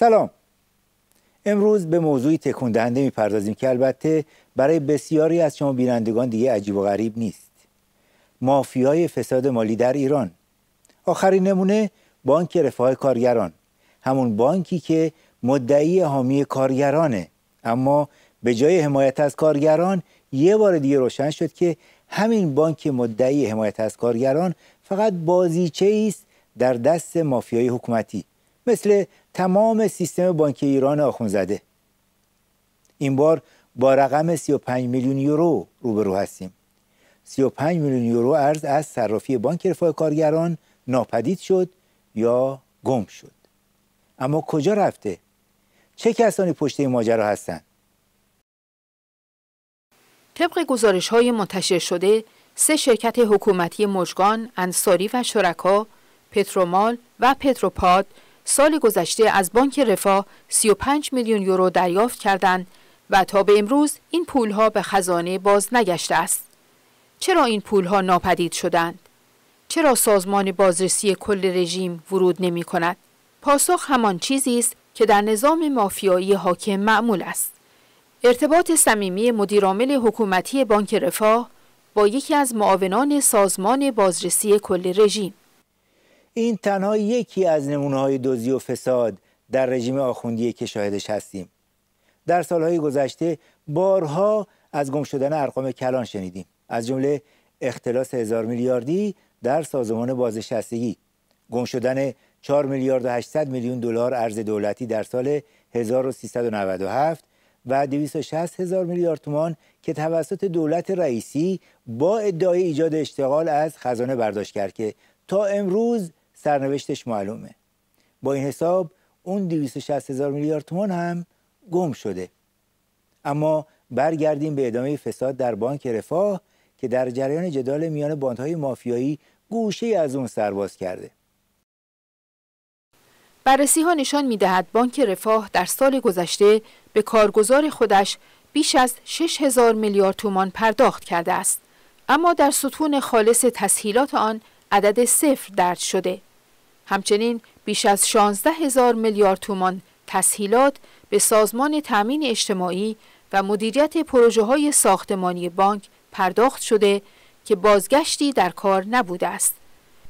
سلام امروز به موضوعی تکون دهنده میپردازیم که البته برای بسیاری از شما بینندگان دیگه عجیب و غریب نیست مافیای فساد مالی در ایران آخرین نمونه بانک رفاه کارگران همون بانکی که مدعی حامی کارگرانه اما به جای حمایت از کارگران یه بار دیگه روشن شد که همین بانک مدعی حمایت از کارگران فقط بازیچه است در دست مافیای حکومتی مثل تمام سیستم بانکی ایران آخونزده این بار با رقم 35 میلیون یورو روبرو هستیم 35 میلیون یورو ارز از صرافی بانک رفاه کارگران ناپدید شد یا گم شد اما کجا رفته چه کسانی پشت این ماجرا هستند طبق گزارش های منتشر شده سه شرکت حکومتی مشگان، انصاری و شرکا، پترومال و پتروپاد سال گذشته از بانک رفاه 35 میلیون یورو دریافت کردند و تا به امروز این پولها به خزانه باز نگشته است. چرا این پولها ناپدید شدند؟ چرا سازمان بازرسی کل رژیم ورود نمی کند؟ پاسخ همان چیزی است که در نظام مافیایی حاکم معمول است. ارتباط صمیمی مدیرعامل حکومتی بانک رفاه با یکی از معاونان سازمان بازرسی کل رژیم این تنها یکی از نمونه های دزدی و فساد در رژیم آخوندیه که شاهدش هستیم در سالهای گذشته بارها از گم شدن ارقام کلان شنیدیم از جمله اختلاس هزار میلیاردی در سازمان بازنشستگی گم شدن 4 میلیارد و 800 میلیون دلار ارز دولتی در سال 1397 و 260 هزار میلیارد تومان که توسط دولت رئیسی با ادعای ایجاد اشتغال از خزانه برداشت کرد که تا امروز سرنوشتش معلومه با این حساب اون 260 هزار میلیارد تومان هم گم شده اما برگردیم به ادامه فساد در بانک رفاه که در جریان جدال میان باندهای مافیایی گوشه از اون سرباز کرده بررسی ها نشان می دهد بانک رفاه در سال گذشته به کارگزار خودش بیش از 6 هزار میلیارد تومان پرداخت کرده است اما در ستون خالص تسهیلات آن عدد صفر درد شده همچنین بیش از 16 هزار میلیارد تومان تسهیلات به سازمان تأمین اجتماعی و مدیریت پروژه های ساختمانی بانک پرداخت شده که بازگشتی در کار نبوده است.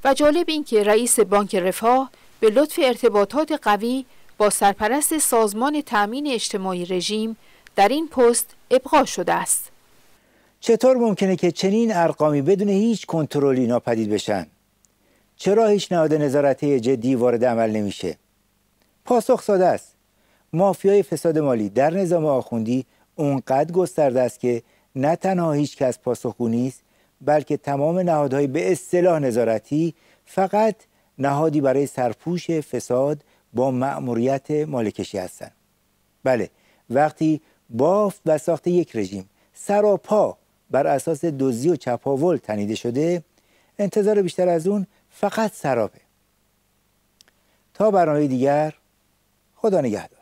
و جالب این که رئیس بانک رفاه به لطف ارتباطات قوی با سرپرست سازمان تأمین اجتماعی رژیم در این پست ابقا شده است. چطور ممکنه که چنین ارقامی بدون هیچ کنترلی ناپدید بشن؟ چرا هیچ نهاد نظارتی جدی وارد عمل نمیشه پاسخ ساده است مافیای فساد مالی در نظام آخوندی اونقدر گسترده است که نه تنها هیچ کس پاسخگو نیست بلکه تمام نهادهای به اصطلاح نظارتی فقط نهادی برای سرپوش فساد با مأموریت مالکشی هستند بله وقتی بافت و ساخت یک رژیم سراپا بر اساس دزدی و چپاول تنیده شده انتظار بیشتر از اون فقط سرابه تا برنامه دیگر خدا نگهدار